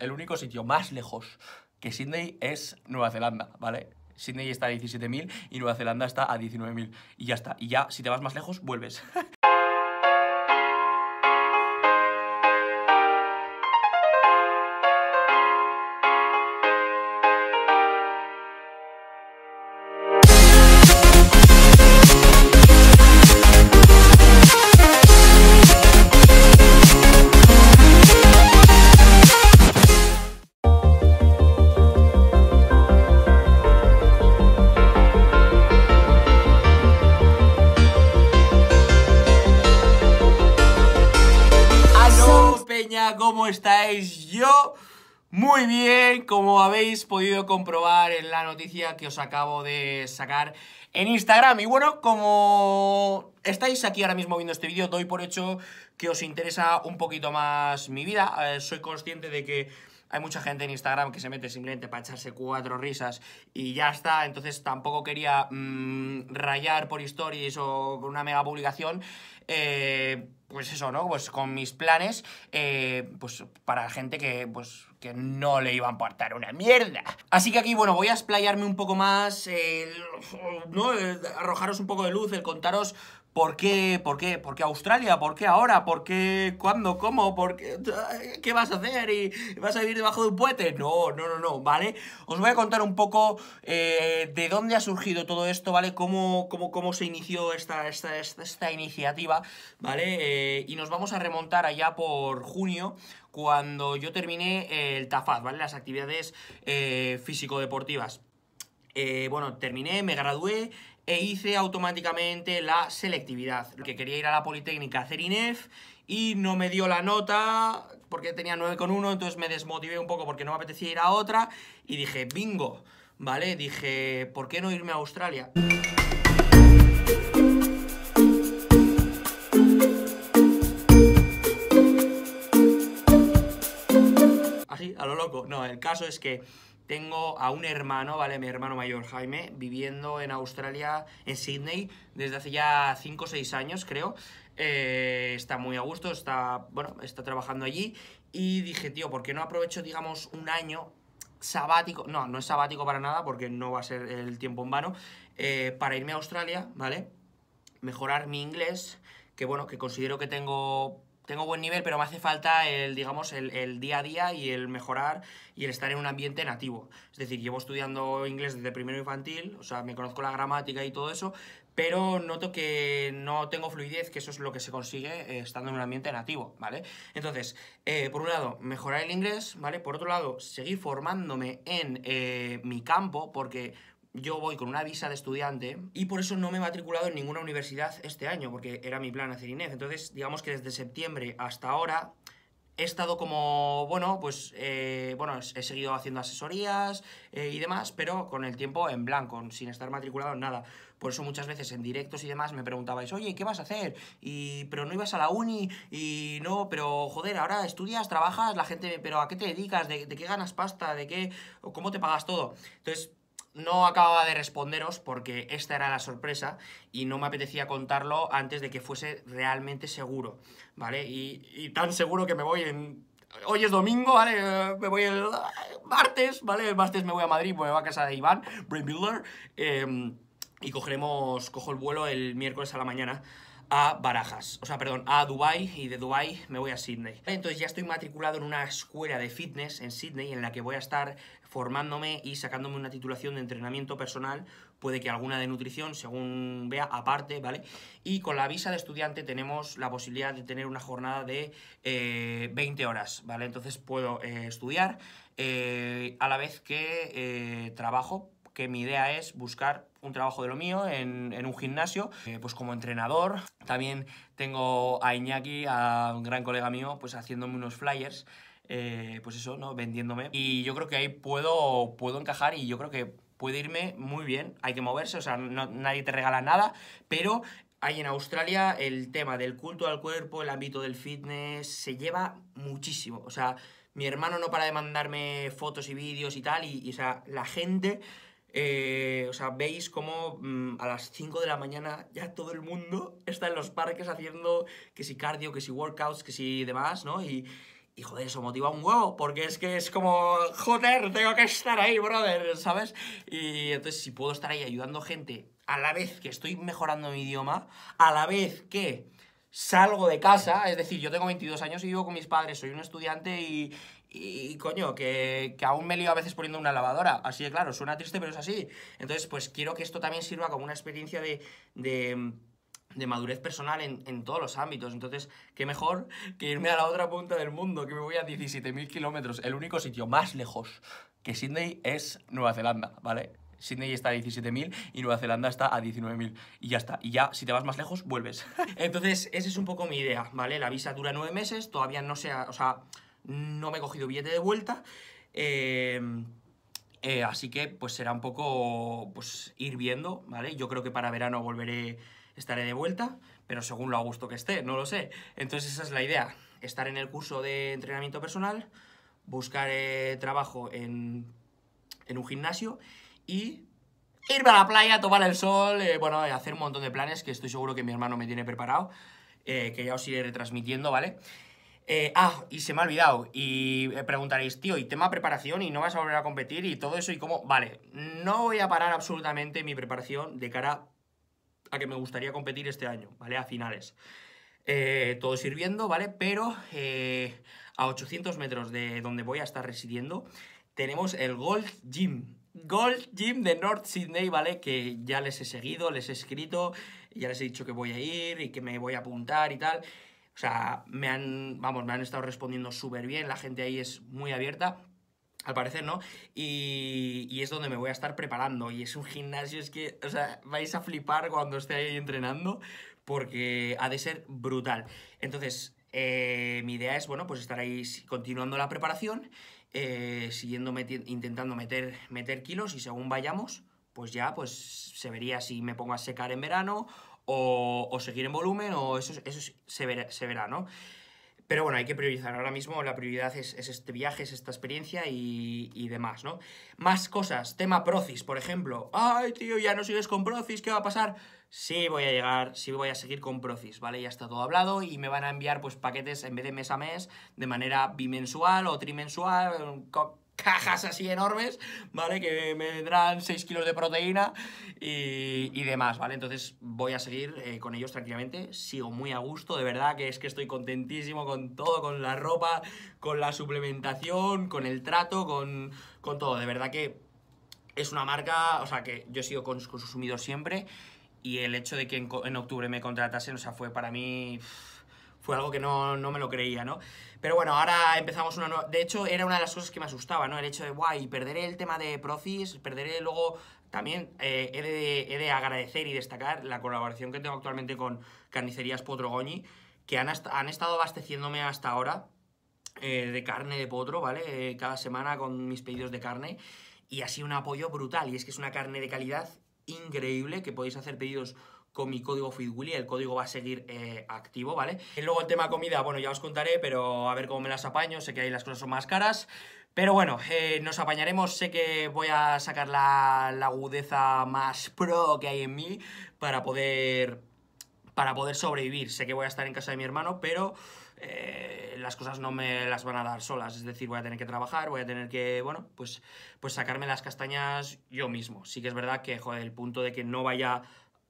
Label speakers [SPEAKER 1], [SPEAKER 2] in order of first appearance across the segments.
[SPEAKER 1] el único sitio más lejos que Sydney es Nueva Zelanda, ¿vale? Sydney está a 17.000 y Nueva Zelanda está a 19.000. Y ya está. Y ya, si te vas más lejos, vuelves. ¿cómo estáis? Yo muy bien, como habéis podido comprobar en la noticia que os acabo de sacar en Instagram. Y bueno, como estáis aquí ahora mismo viendo este vídeo, doy por hecho que os interesa un poquito más mi vida. Eh, soy consciente de que hay mucha gente en Instagram que se mete simplemente para echarse cuatro risas y ya está. Entonces tampoco quería mm, rayar por stories o con una mega publicación. Eh, pues eso, ¿no? Pues con mis planes, eh, pues para gente que, pues, que no le iba a importar una mierda. Así que aquí, bueno, voy a explayarme un poco más, eh, ¿no? Eh, arrojaros un poco de luz, el contaros ¿Por qué? ¿Por qué? ¿Por qué Australia? ¿Por qué ahora? ¿Por qué? ¿Cuándo? ¿Cómo? ¿Por qué? ¿Qué vas a hacer? ¿Y vas a vivir debajo de un puente? No, no, no, no, ¿vale? Os voy a contar un poco eh, de dónde ha surgido todo esto, ¿vale? Cómo, cómo, cómo se inició esta, esta, iniciativa, ¿vale? Eh, y nos vamos a remontar allá por junio, cuando yo terminé eh, el TAFAD, ¿vale? Las actividades físico-deportivas. bueno, terminé, me gradué e hice automáticamente la selectividad, que quería ir a la Politécnica a hacer INEF y no me dio la nota porque tenía 9,1, entonces me desmotivé un poco porque no me apetecía ir a otra y dije, bingo, ¿vale? Dije, ¿por qué no irme a Australia? Así, a lo loco. No, el caso es que tengo a un hermano, ¿vale? Mi hermano mayor, Jaime, viviendo en Australia, en Sydney, desde hace ya 5 o 6 años, creo. Eh, está muy a gusto, está, bueno, está trabajando allí. Y dije, tío, ¿por qué no aprovecho, digamos, un año sabático? No, no es sabático para nada, porque no va a ser el tiempo en vano. Eh, para irme a Australia, ¿vale? Mejorar mi inglés, que bueno, que considero que tengo tengo buen nivel, pero me hace falta el, digamos, el, el, día a día y el mejorar y el estar en un ambiente nativo. Es decir, llevo estudiando inglés desde primero infantil, o sea, me conozco la gramática y todo eso, pero noto que no tengo fluidez, que eso es lo que se consigue eh, estando en un ambiente nativo, ¿vale? Entonces, eh, por un lado, mejorar el inglés, ¿vale? Por otro lado, seguir formándome en eh, mi campo, porque yo voy con una visa de estudiante y por eso no me he matriculado en ninguna universidad este año, porque era mi plan hacer INEF. Entonces, digamos que desde septiembre hasta ahora he estado como, bueno, pues, eh, bueno, he seguido haciendo asesorías eh, y demás, pero con el tiempo en blanco, sin estar matriculado en nada. Por eso muchas veces en directos y demás me preguntabais, oye, ¿qué vas a hacer? Y, pero no ibas a la uni, y no, pero joder, ahora estudias, trabajas, la gente, pero ¿a qué te dedicas? ¿De, qué ganas pasta? ¿De qué? ¿Cómo te pagas todo? Entonces, no acababa de responderos porque esta era la sorpresa y no me apetecía contarlo antes de que fuese realmente seguro, ¿vale? Y, tan seguro que me voy en... Hoy es domingo, ¿vale? Eh, me voy el eh, martes, ¿vale? El martes me voy a Madrid, me voy a casa de Iván, Brain eh, y cogeremos, cojo el vuelo el miércoles a la mañana a Barajas, o sea, perdón, a Dubai y de Dubai me voy a Sydney. Entonces ya estoy matriculado en una escuela de fitness en Sydney en la que voy a estar formándome y sacándome una titulación de entrenamiento personal, puede que alguna de nutrición, según vea, aparte, ¿vale? Y con la visa de estudiante tenemos la posibilidad de tener una jornada de 20 eh, horas, ¿vale? Entonces puedo eh, estudiar eh, a la vez que trabajo mi idea es buscar un trabajo de lo mío en, un gimnasio, eh, pues como entrenador. También tengo a Iñaki, a un gran colega mío, pues haciéndome unos flyers. Eh, pues eso, ¿no? Vendiéndome. Y yo creo que ahí puedo, puedo encajar y yo creo que puede irme muy bien. Hay que moverse, o sea, nadie te regala nada, pero ahí en Australia el tema del culto al cuerpo, el ámbito del fitness, se lleva muchísimo. O sea, mi hermano no para de mandarme fotos y vídeos y tal, y o sea, la gente eh, o sea, veis como mm, a las 5 de la mañana ya todo el mundo está en los parques haciendo que si cardio, que si workouts, que si demás, ¿no? Y, y joder, eso motiva un huevo, porque es que es como, joder, tengo que estar ahí, brother, ¿sabes? Y entonces si puedo estar ahí ayudando gente, a la vez que estoy mejorando mi idioma, a la vez que salgo de casa, es decir, yo tengo 22 años y vivo con mis padres, soy un estudiante y, y coño, que, que, aún me lío a veces poniendo una lavadora. Así que, claro, suena triste, pero es así. Entonces, pues quiero que esto también sirva como una experiencia de, de de madurez personal en, en, todos los ámbitos. Entonces, qué mejor que irme a la otra punta del mundo, que me voy a 17.000 kilómetros. El único sitio más lejos que Sydney es Nueva Zelanda, ¿vale? Sydney está a 17.000 y Nueva Zelanda está a 19.000. Y ya está. Y ya, si te vas más lejos, vuelves. Entonces, esa es un poco mi idea, ¿vale? La visa dura nueve meses, todavía no sea... O sea no me he cogido billete de vuelta. Eh, eh, así que pues será un poco pues, ir viendo, ¿vale? Yo creo que para verano volveré, estaré de vuelta, pero según lo a gusto que esté, no lo sé. Entonces esa es la idea, estar en el curso de entrenamiento personal, buscar eh, trabajo en, en, un gimnasio y irme a la playa, tomar el sol, bueno, hacer un montón de planes que estoy seguro que mi hermano me tiene preparado, que ya os iré retransmitiendo, ¿vale? vale eh, ah, y se me ha olvidado. Y eh, preguntaréis, tío, ¿y tema preparación? ¿Y no vas a volver a competir? ¿Y todo eso? ¿Y cómo? Vale, no voy a parar absolutamente mi preparación de cara a que me gustaría competir este año, ¿vale? A finales. Eh, todo sirviendo, ¿vale? Pero a 800 metros de donde voy a estar residiendo, tenemos el Gold Gym. Gold Gym de North Sydney, ¿vale? Que ya les he seguido, les he escrito, ya les he dicho que voy a ir y que me voy a apuntar y tal. O sea, me han, vamos, me han estado respondiendo súper bien, la gente ahí es muy abierta. Al parecer, ¿no? Y, es donde me voy a estar preparando. Y es un gimnasio, es que, o sea, vais a flipar cuando esté ahí entrenando, porque ha de ser brutal. Entonces, eh, mi idea es, bueno, pues estar ahí continuando la preparación, eh, siguiendo intentando meter, meter kilos y según vayamos, pues ya pues se vería si me pongo a secar en verano o, seguir en volumen, o eso, eso se, verá, ¿no? Pero bueno, hay que priorizar. Ahora mismo la prioridad es, este viaje, es esta experiencia y, y, demás, ¿no? Más cosas. Tema Procis, por ejemplo. Ay, tío, ya no sigues con Procis, ¿qué va a pasar? Sí voy a llegar, sí voy a seguir con Procis, ¿vale? Ya está todo hablado y me van a enviar pues paquetes en vez de mes a mes, de manera bimensual o trimensual, cajas así enormes, ¿vale? Que me vendrán 6 kilos de proteína y, demás, ¿vale? Entonces voy a seguir eh, con ellos tranquilamente, sigo muy a gusto, de verdad que es que estoy contentísimo con todo, con la ropa, con la suplementación, con el trato, con, todo, de verdad que es una marca, o sea, que yo sigo con consumidor siempre y el hecho de que en, octubre me contratasen, o sea, fue para mí algo que no, me lo creía, ¿no? Pero bueno, ahora empezamos una nueva... De hecho, era una de las cosas que me asustaba, ¿no? El hecho de, guay, perderé el tema de profis perderé luego también eh, he, de, agradecer y destacar la colaboración que tengo actualmente con Carnicerías Potrogoñi, que han, han estado abasteciéndome hasta ahora eh, de carne de potro, ¿vale? Eh, cada semana con mis pedidos de carne. Y ha sido un apoyo brutal. Y es que es una carne de calidad increíble, que podéis hacer pedidos con mi código FitWilly, el código va a seguir eh, activo, ¿vale? Y luego el tema comida, bueno, ya os contaré, pero a ver cómo me las apaño, sé que ahí las cosas son más caras, pero bueno, eh, nos apañaremos, sé que voy a sacar la, agudeza más pro que hay en mí para poder, para poder sobrevivir, sé que voy a estar en casa de mi hermano, pero... Eh, las cosas no me las van a dar solas, es decir, voy a tener que trabajar, voy a tener que, bueno, pues, pues sacarme las castañas yo mismo. Sí que es verdad que, joder, el punto de que no vaya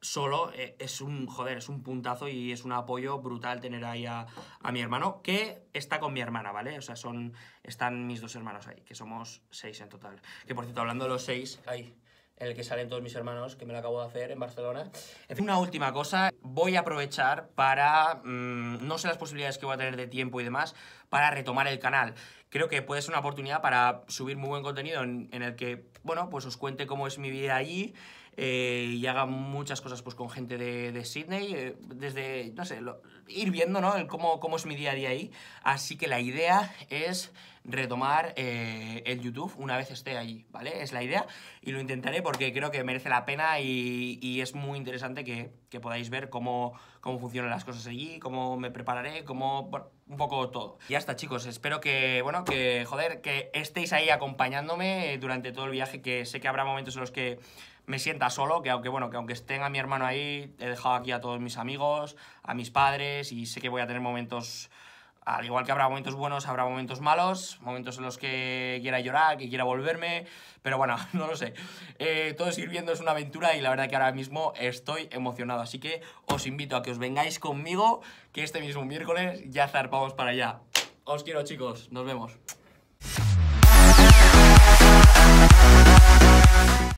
[SPEAKER 1] solo eh, es un, joder, es un puntazo y es un apoyo brutal tener ahí a, a, mi hermano, que está con mi hermana, ¿vale? O sea, son, están mis dos hermanos ahí, que somos seis en total. Que por cierto, hablando de los seis, hay el que salen todos mis hermanos, que me lo acabo de hacer en Barcelona. En fin, una última cosa, voy a aprovechar para, mm, no sé las posibilidades que voy a tener de tiempo y demás, para retomar el canal. Creo que puede ser una oportunidad para subir muy buen contenido en, en el que, bueno, pues os cuente cómo es mi vida allí, eh, y haga muchas cosas pues con gente de, Sydney, eh, desde, no sé, ir viendo ¿no? cómo, es mi día a día ahí. Así que la idea es retomar eh, el YouTube una vez esté allí, ¿vale? Es la idea y lo intentaré porque creo que merece la pena y, es muy interesante que, podáis ver cómo, cómo funcionan las cosas allí, cómo me prepararé, cómo... un poco todo. Y ya está, chicos. Espero que, bueno, que, joder, que estéis ahí acompañándome durante todo el viaje, que sé que habrá momentos en los que me sienta solo, que aunque bueno, que aunque tenga mi hermano ahí, he dejado aquí a todos mis amigos, a mis padres y sé que voy a tener momentos al igual que habrá momentos buenos, habrá momentos malos, momentos en los que quiera llorar, que quiera volverme, pero bueno, no lo sé. Eh, todo sirviendo es una aventura y la verdad que ahora mismo estoy emocionado, así que os invito a que os vengáis conmigo, que este mismo miércoles ya zarpamos para allá. Os quiero chicos, nos vemos.